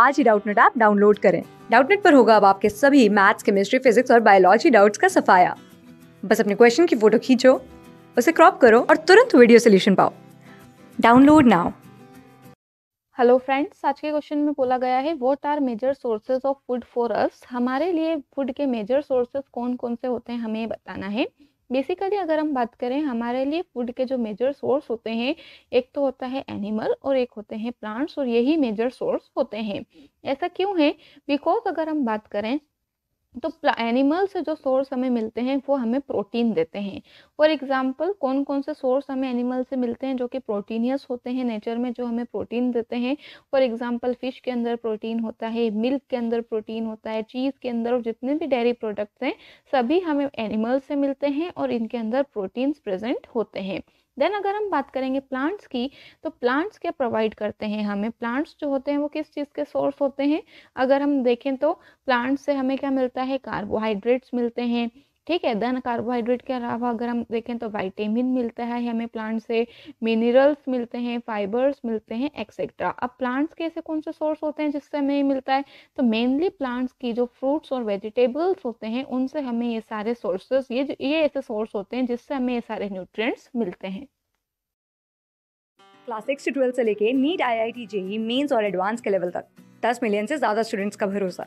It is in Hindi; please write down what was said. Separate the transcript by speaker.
Speaker 1: आज ही डाउटनेट ऐप डाउनलोड करें डाउटनेट पर होगा अब आपके सभी मैथ्स केमिस्ट्री फिजिक्स और बायोलॉजी डाउट्स का सफाया बस अपने क्वेश्चन की फोटो खींचो उसे क्रॉप करो और तुरंत वीडियो सोल्यूशन पाओ डाउनलोड नाउ
Speaker 2: हेलो फ्रेंड्स आज के क्वेश्चन में बोला गया है what are major sources of food for us हमारे लिए फूड के मेजर सोर्सेज कौन कौन से होते हैं हमें बताना है बेसिकली अगर हम बात करें हमारे लिए फूड के जो मेजर सोर्स होते हैं एक तो होता है एनिमल और एक होते हैं प्लांट्स और यही मेजर सोर्स होते हैं ऐसा क्यों है बिकॉज अगर हम बात करें तो एनिमल से जो सोर्स हमें मिलते हैं वो हमें प्रोटीन देते हैं फॉर एग्जाम्पल कौन कौन से सोर्स हमें एनिमल से मिलते हैं जो कि प्रोटीनियस होते हैं नेचर में जो हमें प्रोटीन देते हैं फॉर एग्जाम्पल फिश के अंदर प्रोटीन होता है मिल्क के अंदर प्रोटीन होता है चीज़ के अंदर और जितने भी डेयरी प्रोडक्ट्स हैं सभी हमें एनिमल से मिलते हैं और इनके अंदर प्रोटीन्स प्रेजेंट होते हैं देन अगर हम बात करेंगे प्लांट्स की तो प्लांट्स क्या प्रोवाइड करते हैं हमें प्लांट्स जो होते हैं वो किस चीज़ के सोर्स होते हैं अगर हम देखें तो प्लांट्स से हमें क्या मिलता है कार्बोहाइड्रेट्स मिलते हैं ठीक है धन कार्बोहाइड्रेट के अलावा अगर हम देखें तो वाइटामिन मिलता है हमें प्लांट से मिनरल्स मिलते हैं फाइबर्स मिलते हैं एक्सेट्रा अब प्लांट्स के ऐसे कौन से सोर्स होते हैं जिससे हमें मिलता है तो मेनली प्लांट्स की जो फ्रूट्स और वेजिटेबल्स होते हैं उनसे हमें ये सारे सोर्सेस ये ये ऐसे सोर्स होते हैं जिससे हमें ये सारे न्यूट्रिएंट्स मिलते हैं
Speaker 1: क्लास सिक्स से ट्वेल्थ से लेके NEET I I T JEE mains और एडवांस के लेवल तक दस मिलियन से ज़्यादा स्टूडेंट्स का भरोसा